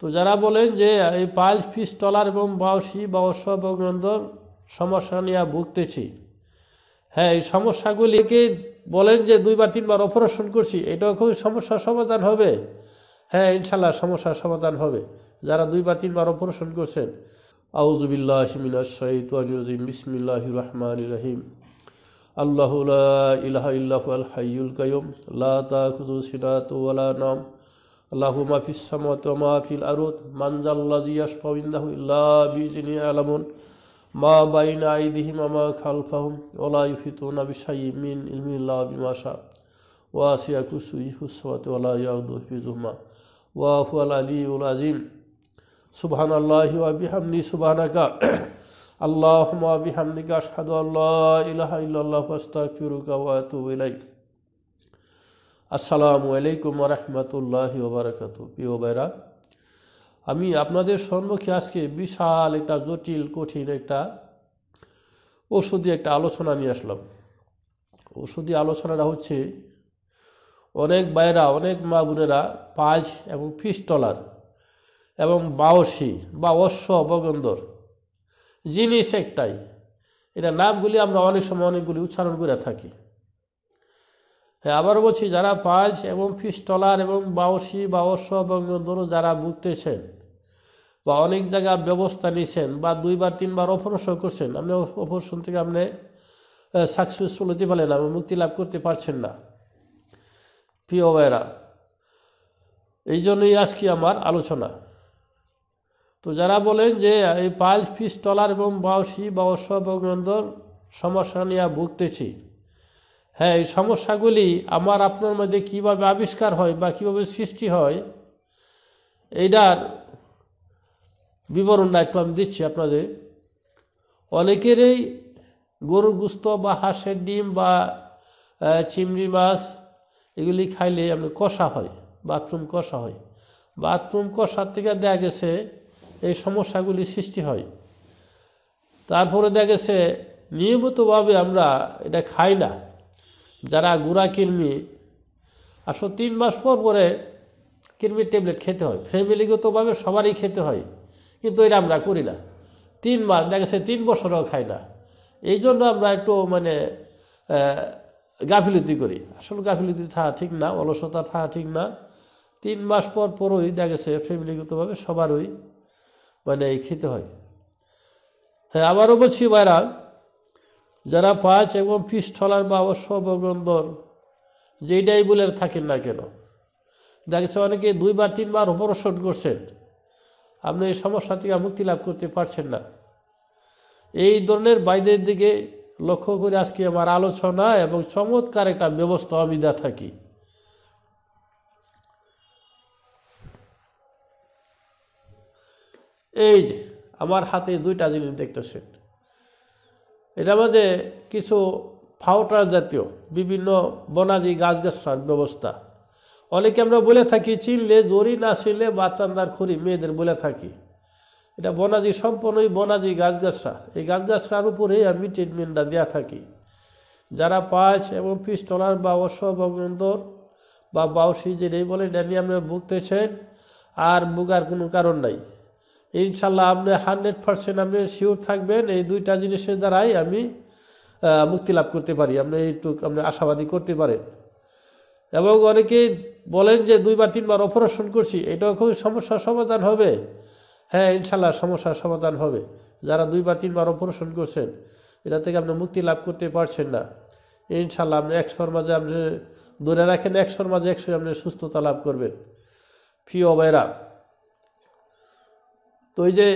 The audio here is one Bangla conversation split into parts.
তো যারা বলেন যে এই পাইলস ফিস টলার এবং বাউসি বা অশ্ববগ্নন্দর সমস্যা নিয়ে ভুগতেছি হ্যাঁ এই সমস্যাগুলিকে বলেন যে দুইবার তিনবার অপারেশন করছি এটাও খুব সমস্যার সমাধান হবে হ্যাঁ ইনশাল্লাহ সমস্যার সমাধান হবে যারা দুইবার তিনবার অপারেশন করছেন আউজুবিল্লাহ রহমান রহিম আল্লাহ ইহ ইল্লাহ আল হাইউল কায়ুম লা তা সিনাত ওয়ালা নাম اللهم في السماوات وما في الأرض من ذا الذي يشفع عنده إلا بإذنه يعلمون ما بين أيديهم وما خلفهم ولا يحيطون بشيء من علم الله بما شاء واسع كرسيه السماوات ولا يعود حفظهما وهو العلي العظيم سبحان الله وبحمده سبحانك اللهم وبحمدك أشهد أن لا إله إلا الله وأستغفرك وأتوب إليك আসসালামু আলাইকুম রহমতুল্লাহ ওবরাকাত প্রিয় বেরা আমি আপনাদের সম্মুখে আজকে বিশাল একটা জটিল কঠিন একটা ওষুধি একটা আলোচনা নিয়ে আসলাম ওষুধি আলোচনাটা হচ্ছে অনেক বাইরা অনেক মা বোনেরা পাঁচ এবং ফিস্টলার এবং বাওসি বা অশ্ব অবগন্ধর জিনিস একটাই এটা নামগুলি আমরা অনেক সময় অনেকগুলি উচ্চারণ করে থাকি হ্যাঁ আবার বলছি যারা পাঁচ এবং পিস্তলার এবং বাউসি বাউস এবং ধরো যারা ভুগতেছেন বা অনেক জায়গা ব্যবস্থা নিছেন বা দুইবার তিনবার অপারেশন করছেন আপনি অপারেশন থেকে আপনি সাকসেসফুল হতে পারলেন আপনি মুক্তি লাভ করতে পারছেন না প্রিয় ভাইরা এই জন্যই আজকে আমার আলোচনা তো যারা বলেন যে এই পাঁচ ফিস এবং বাউসি বাউস এবং সমস্যা নিয়ে ভুগতেছি হ্যাঁ এই সমস্যাগুলি আমার আপনার মধ্যে কিভাবে আবিষ্কার হয় বা কিভাবে সৃষ্টি হয় এইটার বিবরণটা একটু আমি দিচ্ছি আপনাদের অনেকেরই গরুর গুস্ত বা হাঁসের ডিম বা চিংড়ি মাছ এগুলি খাইলে আপনি কষা হয় বাথরুম কষা হয় বাথরুম কষার থেকে দেখা গেছে এই সমস্যাগুলি সৃষ্টি হয় তারপরে দেখা গেছে নিয়মিতভাবে আমরা এটা খাই না যারা গুড়া কিরমি আসলে তিন মাস পর পরে কিরমির ট্যাবলেট খেতে হয় ফ্যামিলিগতভাবে সবারই খেতে হয় কিন্তু এটা আমরা করি না তিন মাস দেখা গেছে তিন বছরও খাই না এই জন্য আমরা একটু মানে গাফিলতি করি আসল গাফিলতি থাকা ঠিক না অলসতা থাকা ঠিক না তিন মাস পর পরই দেখা গেছে ফ্যামিলিগতভাবে সবারই মানে খেতে হয় হ্যাঁ আবারও বলছি বাইরা যারা পাঁচ এবং পিস্তলার বা অশ্বগন্ধর যেইটাই বলে থাকেন না কেন দেখছে অনেকে দুইবার তিনবার অপারেশন করছেন আপনি এই সমস্যা থেকে মুক্তি লাভ করতে পারছেন না এই ধরনের বাইদের দিকে লক্ষ্য করে আজকে আমার আলোচনা এবং চমৎকার একটা ব্যবস্থা আমি দেয়া থাকি এই যে আমার হাতে দুইটা জিনিস দেখতেছেন এটা মাঝে কিছু ফাউটার জাতীয় বিভিন্ন বনাজি গাছগাছার ব্যবস্থা অনেকে আমরা বলে থাকি চিনলে জরি না ছিলে বাচ্চান্দার খড়ি মেয়েদের বলে থাকি এটা বনাজি সম্পূর্ণই বনাজি গাছরা এই গাছগাছার উপরেই আমি ট্রিটমেন্টটা দেওয়া থাকি যারা পাঁচ এবং পিস্তলার বা অশ্ববন্দর বা বাউসি নেই বলে এটা নিয়ে আমরা ভুগতেছেন আর ভুগার কোনো কারণ নাই ইনশাল্লাহ আপনি হান্ড্রেড পারসেন্ট আপনি শিওর থাকবেন এই দুইটা জিনিসের দ্বারাই আমি মুক্তি লাভ করতে পারি আপনি একটু আপনি আশাবাদী করতে পারেন এবং অনেকেই বলেন যে দুইবার তিনবার অপারেশন করছি এটাও খুব সমস্যার সমাধান হবে হ্যাঁ ইনশাল্লাহ সমস্যার সমাধান হবে যারা দুইবার তিনবার অপারেশন করছেন এটা থেকে আপনি মুক্তি লাভ করতে পারছেন না ইনশাল্লাহ আপনি একশোর মাঝে আপনি দূরে রাখেন একশোর মাঝে একশো আপনি সুস্থতা লাভ করবেন ফিও বাইরা তো ওই যে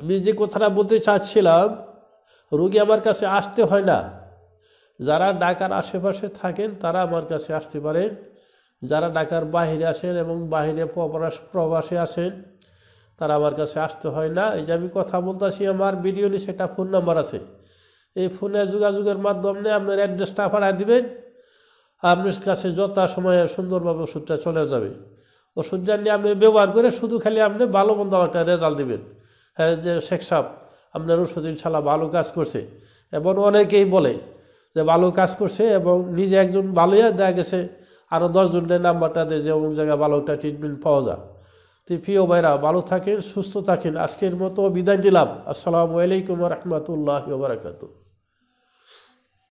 আমি যে কথাটা বলতে চাচ্ছিলাম রোগী আমার কাছে আসতে হয় না যারা ডাকার আশেপাশে থাকেন তারা আমার কাছে আসতে পারেন যারা ডাকার বাহিরে আসেন এবং বাহিরে প্রবাসে আসেন তারা আমার কাছে আসতে হয় না এই যে আমি কথা বলতেছি আমার ভিডিও নিয়ে সেটা ফোন নাম্বার আছে এই ফোনে যোগাযোগের মাধ্যমে আপনার অ্যাড্রেসটা পাঠিয়ে দেবেন আপনার কাছে যথা সময়ে সুন্দরভাবে ওষুধটা চলে যাবে ওষুধটা নিয়ে আপনি ব্যবহার করে শুধু খালি আপনি ভালো মন্দ একটা রেজাল্ট দেবেন হ্যাঁ যে শেখ সাহ আপনার ওষুধ ইনশাল্লাহ ভালো কাজ করছে এবং অনেকেই বলে যে ভালো কাজ করছে এবং নিজে একজন ভালোই দেখা গেছে আরও দশজনের নাম্বারটা দেয় যে অমুক জায়গায় ভালো একটা ট্রিটমেন্ট পাওয়া যায় তুই প্রিয় ভাইরা ভালো থাকেন সুস্থ থাকেন আজকের মতো বিদায় দিলাম আসসালামু আলাইকুম রহমতুল্লাহ বারাকাতু